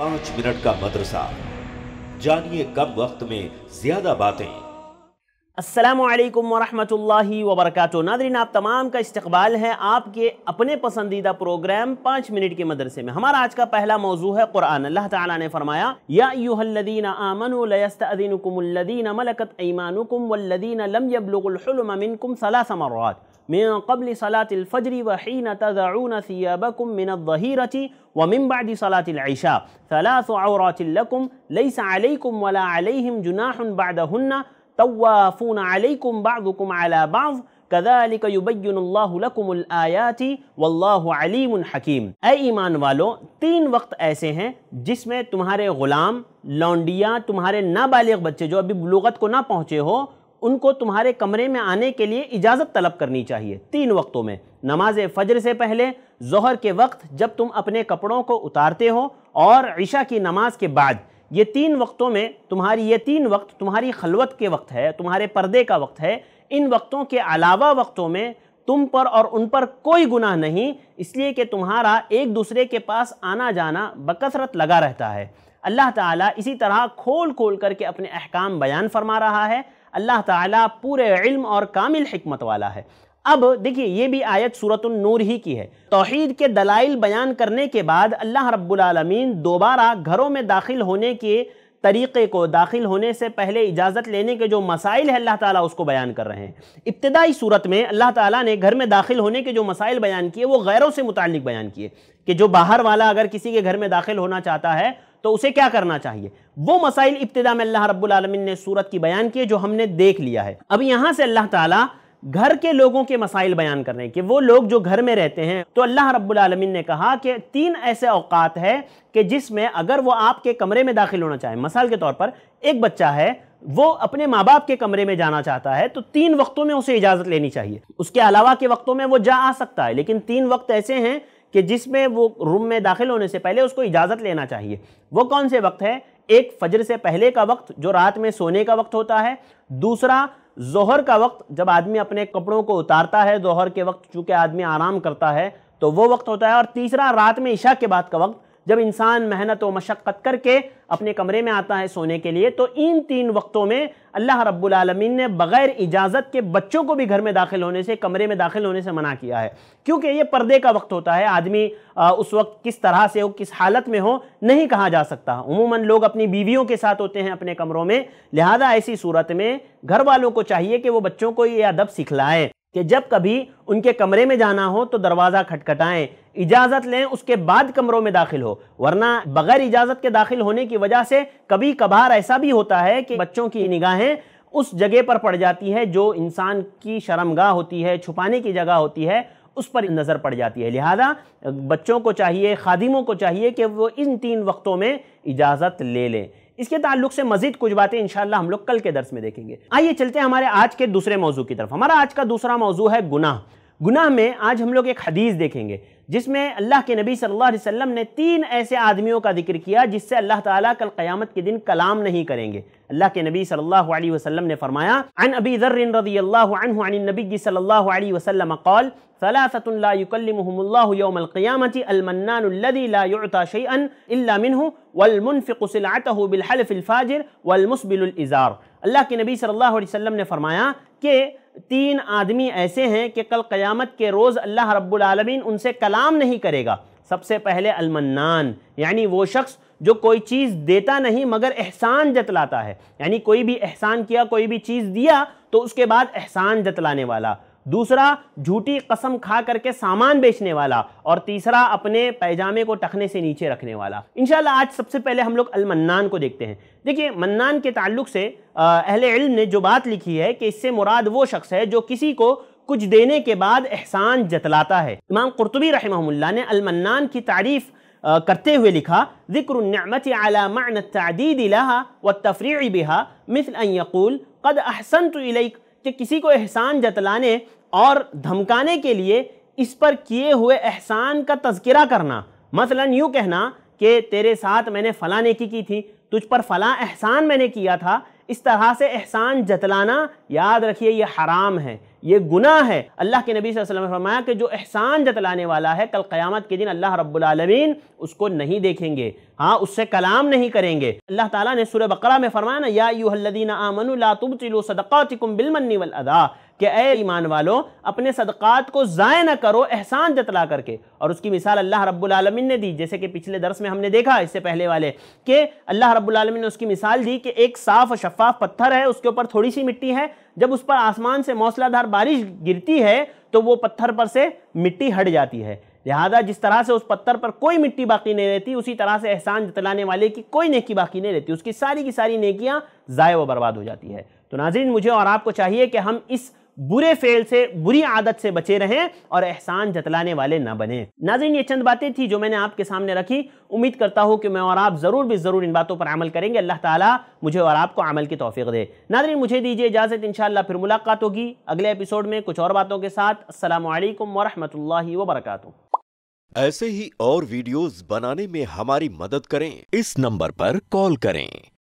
पांच मिनट का मदरसा जानिए कम वक्त में ज्यादा बातें असलम वरक नादरीन आप तमाम का इस्तबाल है आपके अपने पसंदीदा प्रोग्राम पाँच मिनट के मदरसे में हमारा आज का पहला मौजू है कुरान अल्लाह ताला ने फरमाया यादीन मलकत ईमानुकुम वल्लदीन लम यबलकुम सलासमरत من قبل صلاة الفجر وحين تذعون ثيابكم من الظهيرة ومن بعد صلاة العشاء ثلاث عورات لكم ليس عليكم ولا عليهم جناح بعدهن توافون عليكم بعضكم على بعض كذلك يبين الله لكم الآيات والله عليم حكيم हकीम ए والو वालों وقت ایسے ہیں جس میں تمہارے غلام لونڈیا تمہارے نابالغ بچے جو ابھی بلوغت کو نہ پہنچے ہو उनको तुम्हारे कमरे में आने के लिए इजाज़त तलब करनी चाहिए तीन वक्तों में नमाज फजर से पहले जहर के वक्त जब तुम अपने कपड़ों को उतारते हो और ईशा की नमाज के बाद ये तीन वक्तों में तुम्हारी ये तीन वक्त तुम्हारी खलवत के वक्त है तुम्हारे पर्दे का वक्त है इन वक्तों के अलावा वक्तों में तुम पर और उन पर कोई गुनाह नहीं इसलिए कि तुम्हारा एक दूसरे के पास आना जाना बकसरत लगा रहता है अल्लाह ताला इसी तरह खोल खोल करके अपने अहकाम बयान फरमा रहा है अल्लाह ताला पूरे इल्म और कामिल हिकमत वाला है अब देखिए ये भी आयत सूरत नूर ही की है तोहद के दलाइल बयान करने के बाद अल्लाह रब्लमीन दोबारा घरों में दाखिल होने के तरीक़े को दाखिल होने से पहले इजाज़त लेने के जो मसाइल है अल्लाह ताला उसको बयान कर रहे हैं इब्तदाई सूरत में अल्लाह ताला ने घर में दाखिल होने के जो मसाइल बयान किए वो गैरों से मुतल बयान किए कि जो बाहर वाला अगर किसी के घर में दाखिल होना चाहता है तो उसे क्या करना चाहिए वो मसाइल इब्तदा में अल्लाह रब्बुलमीन ने सूरत की बयान किए जो हमने देख लिया है अब यहाँ से अल्लाह ताला घर के लोगों के मसाइल बयान कर रहे हैं कि वो लोग जो घर में रहते हैं तो अल्लाह रब्बुलमीन ने कहा कि तीन ऐसे अवकात है कि जिसमें अगर वो आपके कमरे में दाखिल होना चाहे मसाल के तौर पर एक बच्चा है वो अपने माँ बाप के कमरे में जाना चाहता है तो तीन वक्तों में उसे इजाज़त लेनी चाहिए उसके अलावा के वक्तों में वो जा आ सकता है लेकिन तीन वक्त ऐसे हैं कि जिसमें वो रूम में दाखिल होने से पहले उसको इजाज़त लेना चाहिए वो कौन से वक्त है एक फजर से पहले का वक्त जो रात में सोने का वक्त होता है दूसरा जोहर का वक्त जब आदमी अपने कपड़ों को उतारता है जोहर के वक्त चूँकि आदमी आराम करता है तो वो वक्त होता है और तीसरा रात में इशा के बाद का वक्त जब इंसान मेहनत व मशक्क़त करके अपने कमरे में आता है सोने के लिए तो इन तीन वक्तों में अल्लाह रब्बुल ने बग़ैर इजाज़त के बच्चों को भी घर में दाखिल होने से कमरे में दाखिल होने से मना किया है क्योंकि ये पर्दे का वक्त होता है आदमी उस वक्त किस तरह से हो किस हालत में हो नहीं कहा जा सकता उमूमन लोग अपनी बीवियों के साथ होते हैं अपने कमरों में लिहाजा ऐसी सूरत में घर वालों को चाहिए कि वो बच्चों को ये अदब सिखलाएँ कि जब कभी उनके कमरे में जाना हो तो दरवाज़ा खटखटाएं इजाज़त लें उसके बाद कमरों में दाखिल हो वरना बगैर इजाज़त के दाखिल होने की वजह से कभी कभार ऐसा भी होता है कि बच्चों की निगाहें उस जगह पर पड़ जाती है जो इंसान की शर्मगाह होती है छुपाने की जगह होती है उस पर नज़र पड़ जाती है लिहाजा बच्चों को चाहिए खादिमों को चाहिए कि वो इन तीन वक्तों में इजाज़त ले लें इसके ताल्लुक से मजीद कुछ बातें इंशाल्लाह हम लोग कल के दर्स में देखेंगे आइए चलते हैं हमारे आज के दूसरे मौजू की तरफ हमारा आज का दूसरा मौजू है गुनाह गुनाह में आज हम लोग एक हदीस देखेंगे जिसमें अल्लाह के नबी सल्लल्लाहु अलैहि वसल्लम ने तीन ऐसे आदमियों का जिक्र किया जिससे अल्लाह ताला कल क़यामत के दिन कलाम नहीं करेंगे अल्लाह के नबी सल्लल्लाहु अलैहि वसल्लम ने फरमाया अन अबी ذر रदी अल्लाह عن النبي صلى الله عليه وسلم قال ثلاثة لا يكلمهم الله يوم القيامة المنان الذي لا يعطى شيئا إلا منه والمنفق سلعته بالحلف الفاجر والمسبل الإزار अल्लाह के नबी सल्लल्लाहु अलैहि वसल्लम ने फरमाया कि तीन आदमी ऐसे हैं कि कल क़यामत के रोज़ अल्लाह रब्बुल आलमीन उनसे कलाम नहीं करेगा सबसे पहले अलमन्नान यानी वो शख्स जो कोई चीज़ देता नहीं मगर एहसान जतलाता है यानी कोई भी एहसान किया कोई भी चीज़ दिया तो उसके बाद एहसान जतलाने वाला दूसरा झूठी कसम खा करके सामान बेचने वाला और तीसरा अपने पैजामे को टखने से नीचे रखने वाला इनशाला आज सबसे पहले हम लोग अलमन्नान को देखते हैं देखिए मन्नान के ताल्लुक से अहल इल्म ने जो बात लिखी है कि इससे मुराद वो शख्स है जो किसी को कुछ देने के बाद एहसान जतलाता है इमाम कुरतबी रहमहुल्ला ने अलमन्नान की तारीफ़ करते हुए लिखा ज़िक्रमत अला तदीद व तफरी बिहा मिसल कद अहसन तो कि किसी को एहसान जतलाने और धमकाने के लिए इस पर किए हुए एहसान का तस्करा करना मसलन यूँ कहना कि तेरे साथ मैंने फ़लाँ नेकी की थी तुझ पर फ़लाँ एहसान मैंने किया था इस तरह से एहसान जतलाना याद रखिए ये हराम है ये गुना है अल्लाह के नबी वसल्लम ने फरमाया कि जो एहसान जतलाने वाला है कल क़यामत के दिन अल्लाह रब्बुलमीन उसको नहीं देखेंगे हाँ उससे कलाम नहीं करेंगे अल्लाह ताला ने सूर्य बकरा में फरमाया ना या यूहल्लिन आमन लातुब तिलो सदक़ातिकुम बिलमन्नी वल वलअदा कि ए ईमान वालों अपने सदक़ात को ज़ाय ना करो एहसान जतला करके और उसकी मिसाल अल्लाह रब्बुल आलमीन ने दी जैसे कि पिछले दरस में हमने देखा इससे पहले वाले कि अल्लाह रब्बुल आलमीन ने उसकी मिसाल दी कि एक साफ़ और शफाफ पत्थर है उसके ऊपर थोड़ी सी मिट्टी है जब उस पर आसमान से मौसलाधार बारिश गिरती है तो वो पत्थर पर से मिट्टी हट जाती है लिहाजा जिस तरह से उस पत्थर पर कोई मिट्टी बाकी नहीं रहती उसी तरह से एहसान जतलाने वाले की कोई नेकी बाकी नहीं रहती उसकी सारी की सारी नेकियां ज़ाय व बर्बाद हो जाती है तो नाजरीन मुझे और आपको चाहिए कि हम इस बुरे फेल से बुरी आदत से बचे रहें और एहसान जतलाने वाले ना बने नाजिन ये चंद बातें थी जो मैंने आपके सामने रखी उम्मीद करता हूँ कि मैं और आप ज़रूर भी ज़रूर इन बातों पर अमल करेंगे अल्लाह ताला मुझे और आपको अमल की तोफ़ी दे नाजरीन मुझे दीजिए इजाज़त इन फिर मुलाकात होगी अगले एपिसोड में कुछ और बातों के साथ असलकम वरहमल वबरकू ऐसे ही और वीडियोज़ बनाने में हमारी मदद करें इस नंबर पर कॉल करें